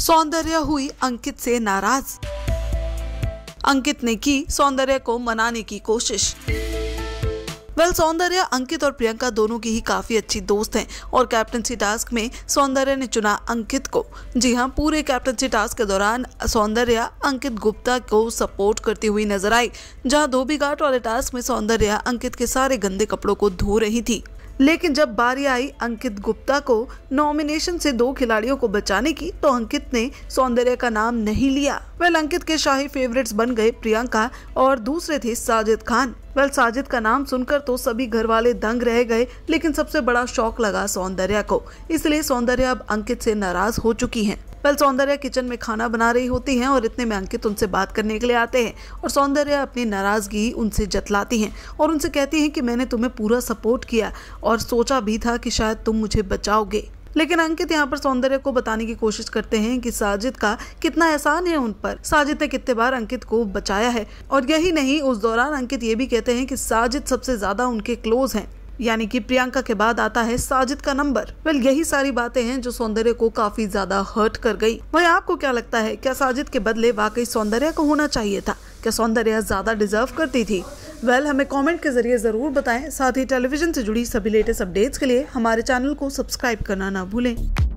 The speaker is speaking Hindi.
सौंदर्य हुई अंकित से नाराज अंकित ने की सौंदर्य को मनाने की कोशिश वेल सौंदर्य अंकित और प्रियंका दोनों की ही काफी अच्छी दोस्त हैं और कैप्टनसी टास्क में सौंदर्य ने चुना अंकित को जी हाँ पूरे कैप्टनसी टास्क के दौरान सौंदर्य अंकित गुप्ता को सपोर्ट करती हुई नजर आई जहाँ धोबी घाट वाले टास्क में सौंदर्य अंकित के सारे गंदे कपड़ों को धो रही थी लेकिन जब बारी आई अंकित गुप्ता को नॉमिनेशन से दो खिलाड़ियों को बचाने की तो अंकित ने सौंदर्य का नाम नहीं लिया वेल अंकित के शाही फेवरेट्स बन गए प्रियंका और दूसरे थे साजिद खान वेल साजिद का नाम सुनकर तो सभी घर वाले दंग रह गए लेकिन सबसे बड़ा शौक लगा सौंदर्या को इसलिए सौंदर्या अब अंकित से नाराज हो चुकी है पहले सौंदर्या किचन में खाना बना रही होती हैं और इतने में अंकित उनसे बात करने के लिए आते हैं और सौंदर्या अपनी नाराज़गी उनसे जतलाती हैं और उनसे कहती हैं कि मैंने तुम्हें पूरा सपोर्ट किया और सोचा भी था कि शायद तुम मुझे बचाओगे लेकिन अंकित यहाँ पर सौंदर्य को बताने की कोशिश करते हैं कि साजिद का कितना एहसान है उन पर साजिद ने कितने बार अंकित को बचाया है और यही नहीं उस दौरान अंकित ये भी कहते हैं कि साजिद सबसे ज्यादा उनके क्लोज हैं यानी कि प्रियंका के बाद आता है साजिद का नंबर वेल यही सारी बातें हैं जो सौंदर्य को काफी ज्यादा हर्ट कर गई वही आपको क्या लगता है क्या साजिद के बदले वाकई सौंदर्य को होना चाहिए था क्या सौंदर्य ज्यादा डिजर्व करती थी वेल well, हमें कमेंट के जरिए ज़रूर बताएं साथ ही टेलीविजन से जुड़ी सभी लेटेस्ट अपडेट्स के लिए हमारे चैनल को सब्सक्राइब करना ना भूलें